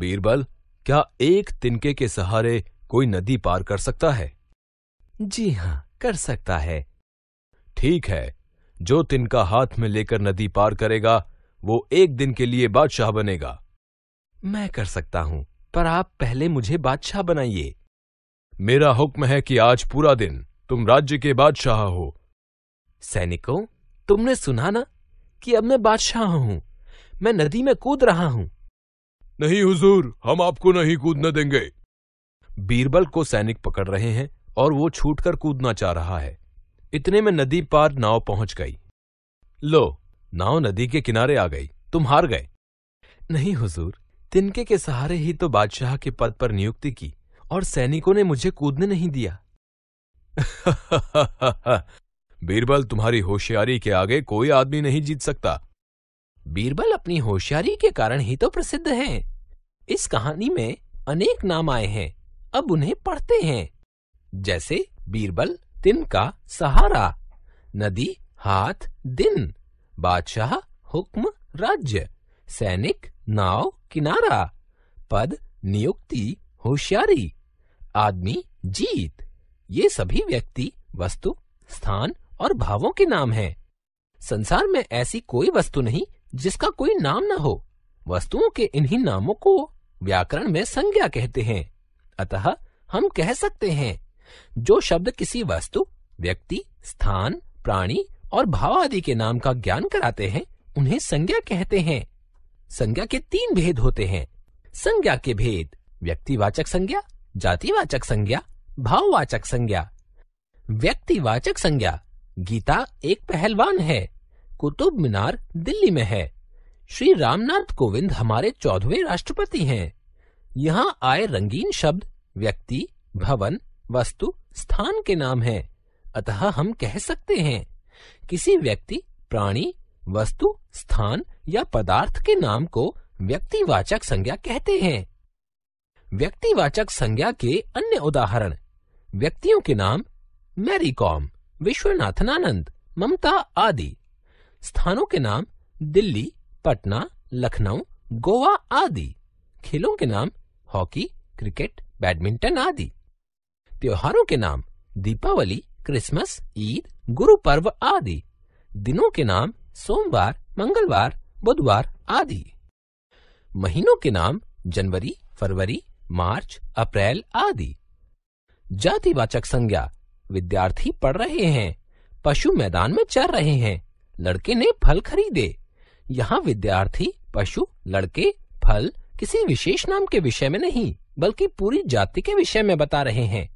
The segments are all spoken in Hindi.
बीरबल क्या एक तिनके के सहारे कोई नदी पार कर सकता है जी हाँ कर सकता है ठीक है जो तिनका हाथ में लेकर नदी पार करेगा वो एक दिन के लिए बादशाह बनेगा मैं कर सकता हूं पर आप पहले मुझे बादशाह बनाइए मेरा हुक्म है कि आज पूरा दिन तुम राज्य के बादशाह हो सैनिकों तुमने सुना ना कि अब मैं बादशाह हूं मैं नदी में कूद रहा हूं नहीं हुजूर हम आपको नहीं कूदने देंगे बीरबल को सैनिक पकड़ रहे हैं और वो छूटकर कूदना चाह रहा है इतने में नदी पार नाव पहुंच गई लो नाव नदी के किनारे आ गई तुम हार गए नहीं हुजूर तिनके के सहारे ही तो बादशाह के पद पर नियुक्ति की और सैनिकों ने मुझे कूदने नहीं दिया बीरबल तुम्हारी होशियारी के आगे कोई आदमी नहीं जीत सकता बीरबल अपनी होशियारी के कारण ही तो प्रसिद्ध हैं इस कहानी में अनेक नाम आए हैं अब उन्हें पढ़ते हैं जैसे बीरबल तिनका सहारा नदी हाथ दिन बादशाह हुक्म राज्य सैनिक नाव किनारा पद नियुक्ति होशियारी आदमी जीत ये सभी व्यक्ति वस्तु स्थान और भावों के नाम हैं। संसार में ऐसी कोई वस्तु नहीं जिसका कोई नाम न हो वस्तुओं के इन्हीं नामों को व्याकरण में संज्ञा कहते हैं अतः हम कह सकते हैं जो शब्द किसी वस्तु व्यक्ति स्थान प्राणी और भाव आदि के नाम का ज्ञान कराते हैं उन्हें संज्ञा कहते हैं संज्ञा के तीन भेद होते हैं संज्ञा के भेद व्यक्तिवाचक संज्ञा जातिवाचक संज्ञा भाववाचक संज्ञा व्यक्तिवाचक संज्ञा गीता एक पहलवान है कुतुब मीनार दिल्ली में है श्री रामनाथ कोविंद हमारे चौदहवें राष्ट्रपति हैं यहाँ आए रंगीन शब्द व्यक्ति भवन वस्तु स्थान के नाम हैं अतः हम कह सकते हैं किसी व्यक्ति प्राणी वस्तु स्थान या पदार्थ के नाम को व्यक्तिवाचक संज्ञा कहते हैं व्यक्तिवाचक संज्ञा के अन्य उदाहरण व्यक्तियों के नाम मैरी कॉम विश्वनाथन आनंद ममता आदि स्थानों के नाम दिल्ली पटना लखनऊ गोवा आदि खेलों के नाम हॉकी क्रिकेट बैडमिंटन आदि त्योहारों के नाम दीपावली क्रिसमस ईद गुरु पर्व आदि दिनों के नाम सोमवार मंगलवार बुधवार आदि महीनों के नाम जनवरी फरवरी मार्च अप्रैल आदि जातिवाचक संज्ञा विद्यार्थी पढ़ रहे हैं पशु मैदान में चर रहे हैं लड़के ने फल खरीदे यहाँ विद्यार्थी पशु लड़के फल किसी विशेष नाम के विषय में नहीं बल्कि पूरी जाति के विषय में बता रहे हैं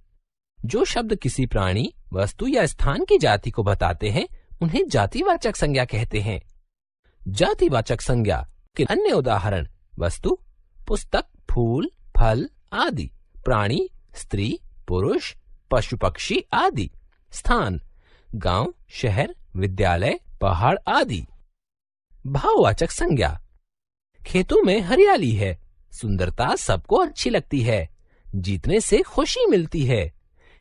जो शब्द किसी प्राणी वस्तु या स्थान की जाति को बताते हैं उन्हें जातिवाचक संज्ञा कहते हैं जातिवाचक संज्ञा के अन्य उदाहरण वस्तु पुस्तक फूल फल आदि प्राणी स्त्री पुरुष पशु पक्षी आदि स्थान गांव, शहर विद्यालय पहाड़ आदि भाववाचक संज्ञा खेतों में हरियाली है सुंदरता सबको अच्छी लगती है जीतने से खुशी मिलती है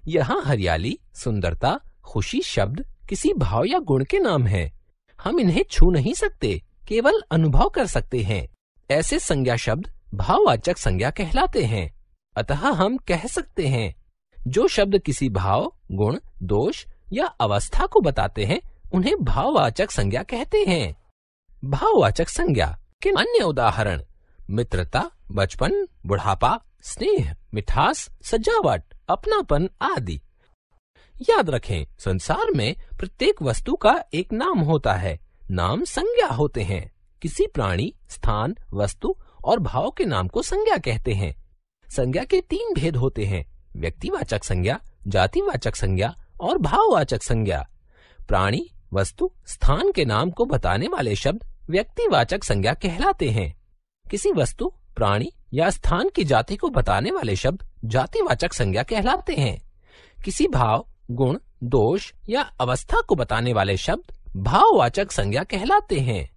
यहाँ हरियाली सुंदरता खुशी शब्द किसी भाव या गुण के नाम है हम इन्हें छू नहीं सकते केवल अनुभव कर सकते हैं ऐसे संज्ञा शब्द भाववाचक संज्ञा कहलाते हैं अतः हम कह सकते हैं जो शब्द किसी भाव गुण दोष या अवस्था को बताते हैं उन्हें भाववाचक संज्ञा कहते हैं भाववाचक संज्ञा के अन्य उदाहरण मित्रता बचपन बुढ़ापा स्नेह मिठास सजावट अपनापन आदि याद रखें संसार में प्रत्येक वस्तु का एक नाम होता है नाम संज्ञा होते हैं किसी प्राणी स्थान वस्तु और भाव के नाम को संज्ञा कहते हैं संज्ञा के तीन भेद होते हैं व्यक्तिवाचक संज्ञा जातिवाचक संज्ञा और भाववाचक संज्ञा प्राणी वस्तु स्थान के नाम को बताने वाले शब्द व्यक्तिवाचक संज्ञा कहलाते हैं किसी वस्तु प्राणी या स्थान की जाति को बताने वाले शब्द जातिवाचक संज्ञा कहलाते हैं किसी भाव गुण दोष या अवस्था को बताने वाले शब्द भाववाचक संज्ञा कहलाते हैं